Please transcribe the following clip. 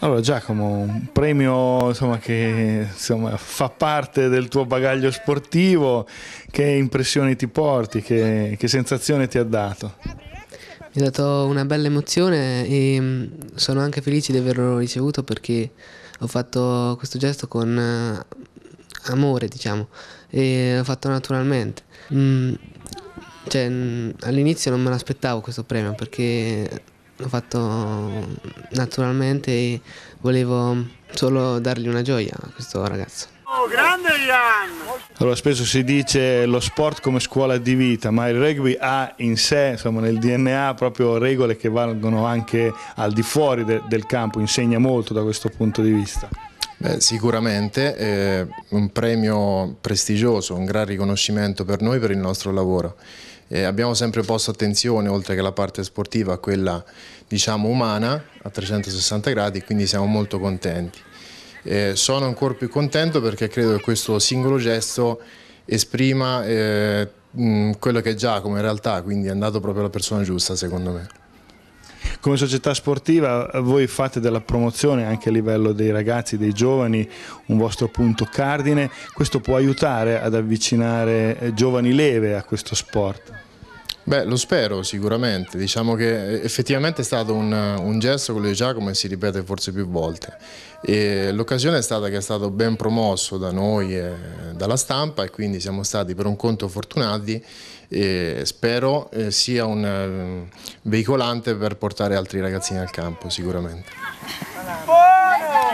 Allora Giacomo, un premio insomma, che insomma, fa parte del tuo bagaglio sportivo, che impressioni ti porti, che, che sensazione ti ha dato? Mi ha dato una bella emozione e mm, sono anche felice di averlo ricevuto perché ho fatto questo gesto con eh, amore, diciamo, e l'ho fatto naturalmente. Mm, cioè, mm, all'inizio non me l'aspettavo questo premio perché l'ho fatto naturalmente e volevo solo dargli una gioia a questo ragazzo. Oh, grande Ian! Allora, spesso si dice lo sport come scuola di vita, ma il rugby ha in sé, insomma, nel DNA proprio regole che valgono anche al di fuori de del campo, insegna molto da questo punto di vista. Beh, sicuramente è eh, un premio prestigioso, un gran riconoscimento per noi per il nostro lavoro. E abbiamo sempre posto attenzione, oltre che alla parte sportiva, a quella diciamo, umana a 360 gradi, quindi siamo molto contenti. E sono ancora più contento perché credo che questo singolo gesto esprima eh, quello che è Giacomo in realtà, quindi è andato proprio alla persona giusta secondo me come società sportiva voi fate della promozione anche a livello dei ragazzi, dei giovani, un vostro punto cardine, questo può aiutare ad avvicinare eh, giovani leve a questo sport? Beh, lo spero sicuramente, diciamo che eh, effettivamente è stato un, eh, un gesto quello di Giacomo e si ripete forse più volte. l'occasione è stata che è stato ben promosso da noi e dalla stampa e quindi siamo stati per un conto fortunati e spero eh, sia un veicolante per portare altri ragazzini al campo sicuramente. Buono!